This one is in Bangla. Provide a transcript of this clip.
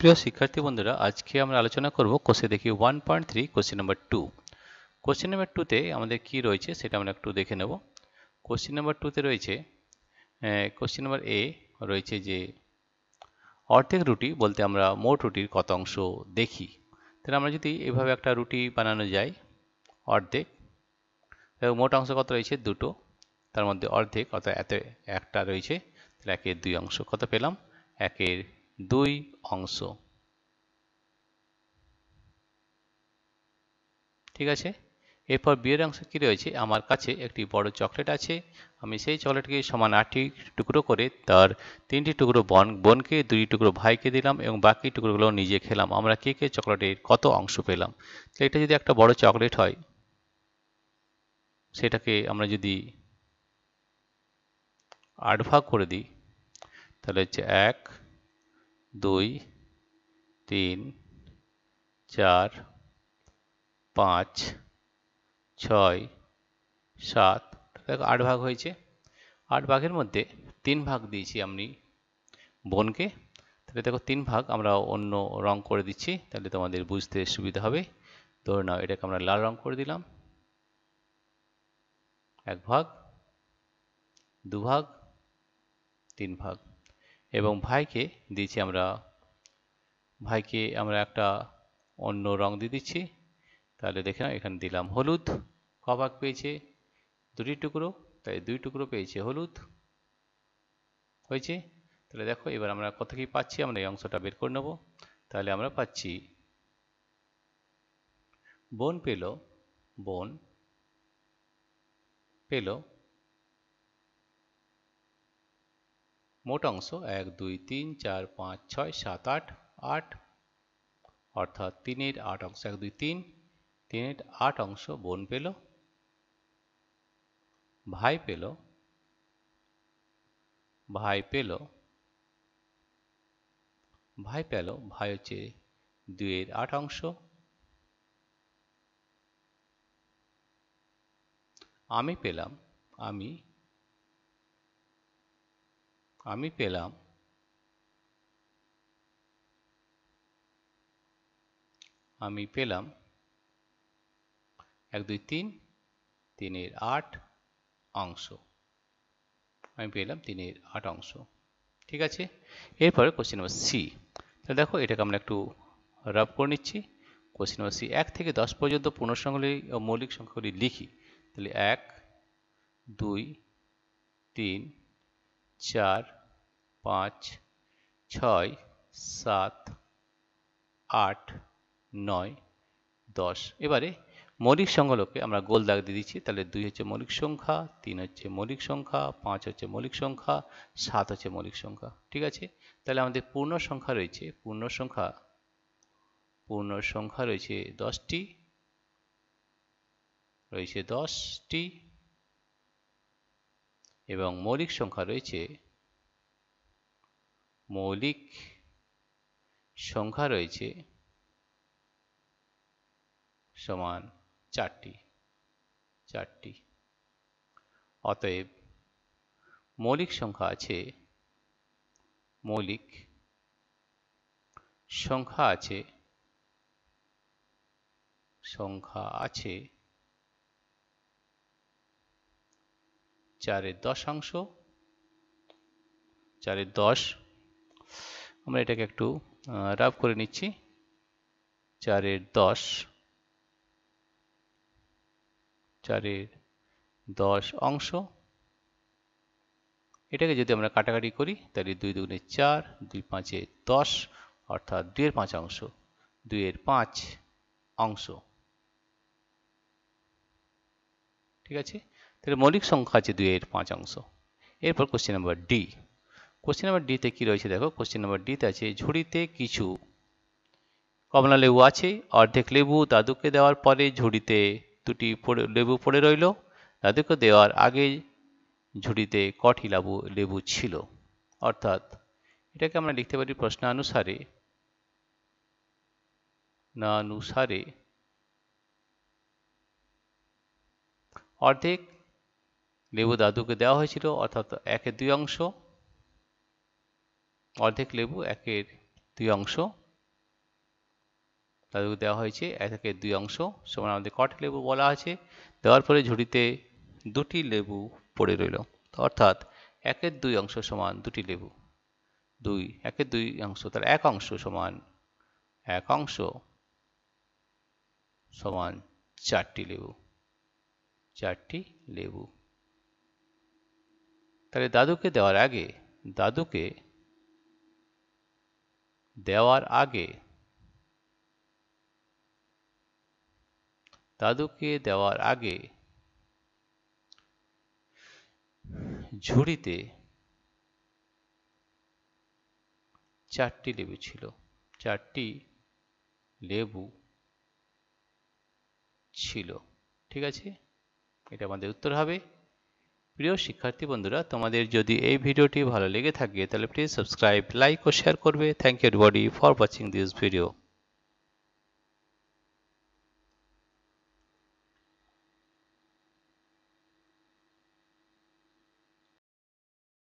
প্রিয় শিক্ষার্থী বন্ধুরা আজকে আমরা আলোচনা করব কোষে দেখি one point three question number two question number টুতে আমাদের কি রয়েছে সেটা আমরা একটু দেখে নেব কোশ্চেন নাম্বার টুতে রয়েছে কোশ্চেন নাম্বার এ রয়েছে যে অর্ধেক রুটি বলতে আমরা মোট রুটির কত অংশ দেখি তাহলে আমরা যদি এভাবে একটা রুটি বানানো যায় অর্ধেক মোট অংশ কত রয়েছে দুটো তার মধ্যে অর্ধেক অর্থাৎ এত একটা রয়েছে তাহলে একের দুই অংশ কত পেলাম একের দুই অংশ ঠিক আছে এরপর বিয়ের অংশ কী রয়েছে আমার কাছে একটি বড় চকলেট আছে আমি সেই চকলেটকে সমান আটটি টুকরো করে তার তিনটি টুকরো বন বোনকে দুই টুকরো ভাইকে দিলাম এবং বাকি টুকরোগুলো নিজে খেলাম আমরা কে কে চকলেটের কত অংশ পেলাম তো এটা যদি একটা বড় চকলেট হয় সেটাকে আমরা যদি আট ভাগ করে দিই তাহলে হচ্ছে এক দুই তিন চার পাঁচ ছয় সাত দেখো আট ভাগ হয়েছে আট ভাগের মধ্যে তিন ভাগ দিয়েছি আমি বোনকে তাহলে দেখো তিন ভাগ আমরা অন্য রং করে দিচ্ছি তাহলে তোমাদের বুঝতে সুবিধা হবে ধরে নাও এটাকে আমরা লাল রং করে দিলাম এক ভাগ দু ভাগ তিন ভাগ এবং ভাইকে দিয়েছি আমরা ভাইকে আমরা একটা অন্য রং দিয়ে দিচ্ছি তাহলে দেখে নাও এখানে দিলাম হলুদ কবাক পেয়েছে দুটি টুকরো তাই দুই টুকরো পেয়েছে হলুদ হয়েছে তাহলে দেখো এবার আমরা কত কি পাচ্ছি আমরা এই অংশটা বের করে নেব তাহলে আমরা পাচ্ছি বোন পেল বোন পেল মোট অংশ এক দুই তিন চার পাঁচ ছয় সাত আট আট অর্থাৎ তিনের আট অংশ এক দুই তিন তিনের আট অংশ বোন পেল ভাই পেল ভাই পেল ভাই পেল ভাই হচ্ছে দুয়ের আট অংশ আমি পেলাম আমি আমি পেলাম আমি পেলাম এক দুই তিন তিনের আট অংশ আমি পেলাম তিনের আট অংশ ঠিক আছে এরপরে কোশ্চেন নম্বর সি তাহলে দেখো এটাকে আমরা একটু রাব করে নিচ্ছি কোশ্চেন নম্বর সি এক থেকে দশ পর্যন্ত ও মৌলিক সংখ্যাগুলি লিখি তাহলে এক দুই তিন চার পাঁচ ছয় সাত আট নয় দশ এবারে মৌলিক সংখ্যালোকে আমরা গোল দাগ দিয়ে দিচ্ছি তাহলে দুই হচ্ছে মৌলিক সংখ্যা তিন হচ্ছে মৌলিক সংখ্যা পাঁচ হচ্ছে মৌলিক সংখ্যা সাত হচ্ছে মৌলিক সংখ্যা ঠিক আছে তাহলে আমাদের পূর্ণ সংখ্যা রয়েছে পূর্ণ সংখ্যা পূর্ণ সংখ্যা রয়েছে দশটি রয়েছে দশটি এবং মৌলিক সংখ্যা রয়েছে মৌলিক সংখ্যা রয়েছে সমান চারটি চারটি অতএব মৌলিক সংখ্যা আছে মৌলিক সংখ্যা আছে সংখ্যা আছে চারের দশাংশ চারের দশ আমরা এটাকে একটু রাফ করে নিচ্ছি চারের দশ চারের দশ অংশ এটাকে যদি আমরা কাটাকাটি করি তাহলে দুই দুগুণে চার দুই পাঁচে দশ অর্থাৎ দুইয়ের পাঁচ অংশ দুইয়ের পাঁচ অংশ ঠিক আছে তাহলে মৌলিক সংখ্যা আছে দুই এর পাঁচ অংশ এরপর question number D question number ডিতে কী রয়েছে দেখো কোশ্চেন নাম্বার ডিতে আছে ঝুড়িতে কিছু কমলা লেবু আছে অর্ধেক লেবু দাদুকে দেওয়ার পরে ঝুড়িতে দুটি লেবু পড়ে রইল দাদুকে দেওয়ার আগে ঝুড়িতে কটি লেবু লেবু ছিল অর্থাৎ এটাকে আমরা লিখতে পারি প্রশ্নানুসারে না অনুসারে অর্ধেক লেবু দাদুকে দেওয়া হয়েছিল অর্থাৎ একের দুই অংশ অর্ধেক লেবু একের দুই অংশ দাদুকে দেওয়া হয়েছে একের দুই অংশ সমান আমাদের কট লেবু বলা আছে দেওয়ার পরে ঝুড়িতে দুটি লেবু পড়ে রইল অর্থাৎ একের দুই অংশ সমান দুটি লেবু দুই একের দুই অংশ তার এক অংশ সমান এক অংশ সমান চারটি লেবু চারটি লেবু তাহলে দাদুকে দেওয়ার আগে দাদুকে দেওয়ার আগে দাদুকে দেওয়ার আগে ঝুড়িতে চারটি লেবু ছিল চারটি লেবু ছিল ঠিক আছে এটা আমাদের উত্তর হবে প্রিয় শিক্ষার্থী বন্ধুরা তোমাদের যদি এই ভিডিওটি ভালো লেগে থাকে তাহলে প্লিজ সাবস্ক্রাইব লাইক ও শেয়ার করবে thank you everybody for watching this video